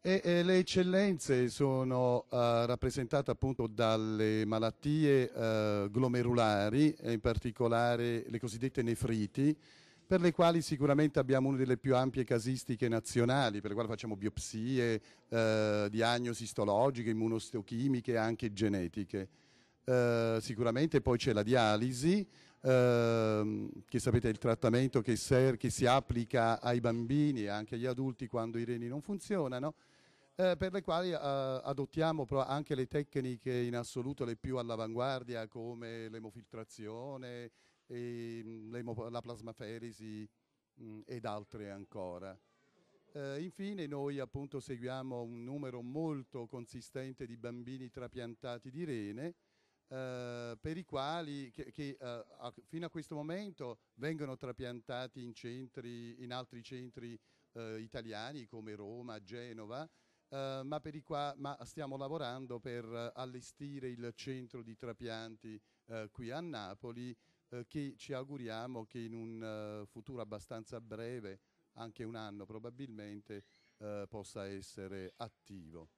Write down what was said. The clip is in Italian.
E, e le eccellenze sono eh, rappresentate appunto dalle malattie eh, glomerulari, in particolare le cosiddette nefriti, per le quali sicuramente abbiamo una delle più ampie casistiche nazionali, per le quali facciamo biopsie, eh, diagnosi istologiche, immunosteochimiche e anche genetiche. Eh, sicuramente poi c'è la dialisi, ehm, che sapete è il trattamento che, ser- che, si applica ai bambini e anche agli adulti quando i reni non funzionano, eh, per le quali eh, adottiamo però anche le tecniche in assoluto le più all'avanguardia come l'emofiltrazione, mm, l'emo- la plasmaferesi mh, mm, ed altre ancora. Eh, infine noi appunto seguiamo un numero molto consistente di bambini trapiantati di rene eh, per i quali che, che eh, fino a questo momento vengono trapiantati in, centri, in altri centri eh, italiani come Roma, Genova, eh, ma, qua, ma, stiamo lavorando per allestire il centro di trapianti eh, qui a Napoli che ci auguriamo che in un futuro abbastanza breve, anche un anno probabilmente, possa essere attivo.